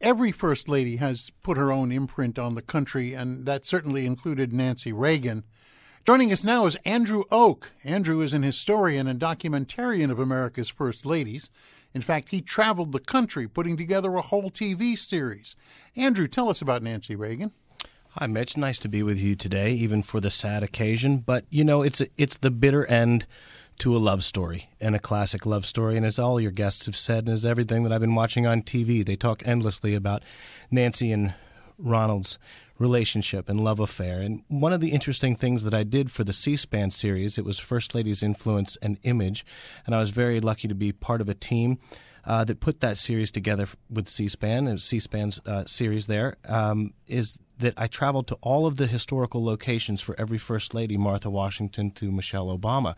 every first lady has put her own imprint on the country, and that certainly included Nancy Reagan. Joining us now is Andrew Oak. Andrew is an historian and documentarian of America's first ladies. In fact, he traveled the country putting together a whole TV series. Andrew, tell us about Nancy Reagan. Hi, Mitch. Nice to be with you today, even for the sad occasion. But you know, it's it's the bitter end to a love story and a classic love story. And as all your guests have said, and as everything that I've been watching on TV, they talk endlessly about Nancy and Ronald's relationship and love affair. And one of the interesting things that I did for the C SPAN series, it was First Lady's Influence and Image. And I was very lucky to be part of a team. Uh, that put that series together with C-SPAN and C-SPAN's uh, series there um, is that I traveled to all of the historical locations for every First Lady, Martha Washington to Michelle Obama,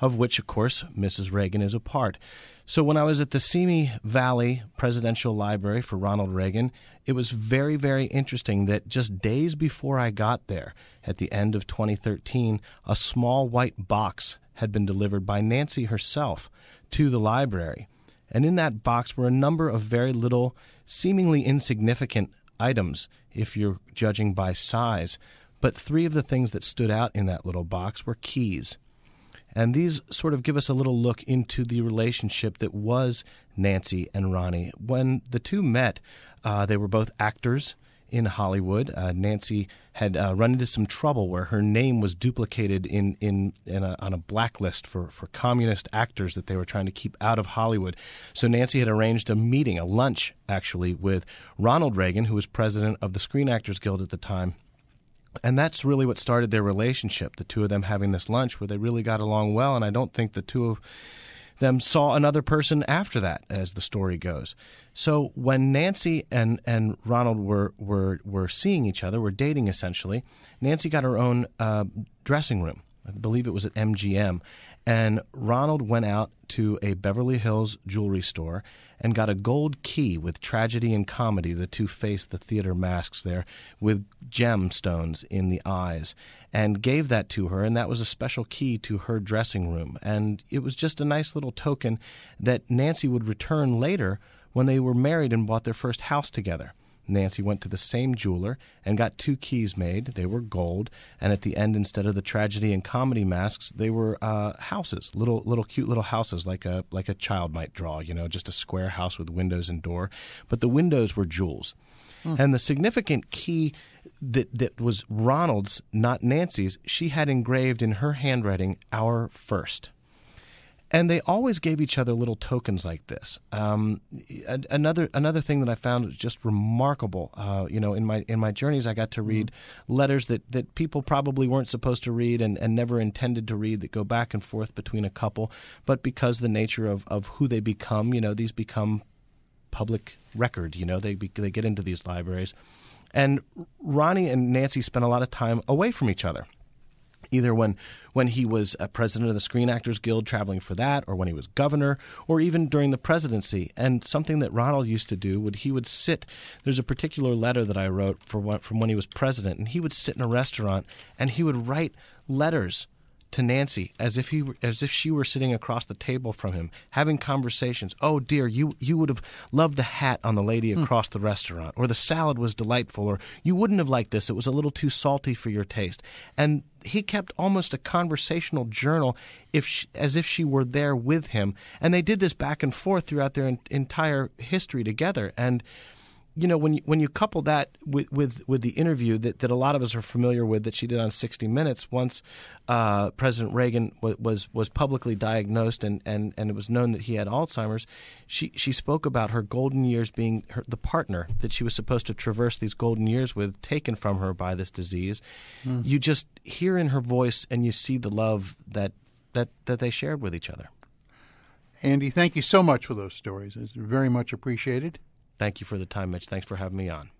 of which, of course, Mrs. Reagan is a part. So when I was at the Simi Valley Presidential Library for Ronald Reagan, it was very, very interesting that just days before I got there, at the end of 2013, a small white box had been delivered by Nancy herself to the library. And in that box were a number of very little, seemingly insignificant items if you're judging by size. But three of the things that stood out in that little box were keys. And these sort of give us a little look into the relationship that was Nancy and Ronnie. When the two met, uh, they were both actors in Hollywood. Uh, Nancy had uh, run into some trouble where her name was duplicated in in, in a, on a blacklist for for communist actors that they were trying to keep out of Hollywood. So Nancy had arranged a meeting, a lunch actually, with Ronald Reagan, who was president of the Screen Actors Guild at the time. And that's really what started their relationship, the two of them having this lunch where they really got along well. And I don't think the two of them saw another person after that, as the story goes. So when Nancy and, and Ronald were, were, were seeing each other, were dating essentially, Nancy got her own uh, dressing room. I believe it was at MGM. And Ronald went out to a Beverly Hills jewelry store and got a gold key with tragedy and comedy, the two faced the theater masks there, with gemstones in the eyes, and gave that to her. And that was a special key to her dressing room. And it was just a nice little token that Nancy would return later when they were married and bought their first house together. Nancy went to the same jeweler and got two keys made. They were gold, and at the end, instead of the tragedy and comedy masks, they were uh, houses, little, little cute little houses like a like a child might draw. You know, just a square house with windows and door, but the windows were jewels. Hmm. And the significant key that that was Ronald's, not Nancy's, she had engraved in her handwriting "Our first and they always gave each other little tokens like this. Um, another another thing that I found just remarkable, uh, you know, in my in my journeys, I got to read mm-hmm. letters that, that people probably weren't supposed to read and, and never intended to read that go back and forth between a couple, but because the nature of, of who they become, you know, these become public record. You know, they they get into these libraries, and Ronnie and Nancy spent a lot of time away from each other either when when he was a uh, president of the Screen Actors Guild traveling for that or when he was governor or even during the presidency. And something that Ronald used to do would he would sit there's a particular letter that I wrote for what, from when he was president and he would sit in a restaurant and he would write letters to Nancy as if he as if she were sitting across the table from him, having conversations. Oh dear, you you would have loved the hat on the lady hmm. across mm. the restaurant, or the salad was delightful, or you wouldn't have liked this. It was a little too salty for your taste. And he kept almost a conversational journal, if she, as if she were there with him. And they did this back and forth throughout their entire history together. And you know when you, when you couple that with, with, with the interview that, that a lot of us are familiar with that she did on 60 Minutes once uh, President Reagan w- was was publicly diagnosed and, and, and it was known that he had Alzheimer's, she she spoke about her golden years being her, the partner that she was supposed to traverse these golden years with taken from her by this disease. Mm. You just hear in her voice and you see the love that that that they shared with each other. Andy, thank you so much for those stories. It's very much appreciated. Thank you for the time, Mitch. Thanks for having me on.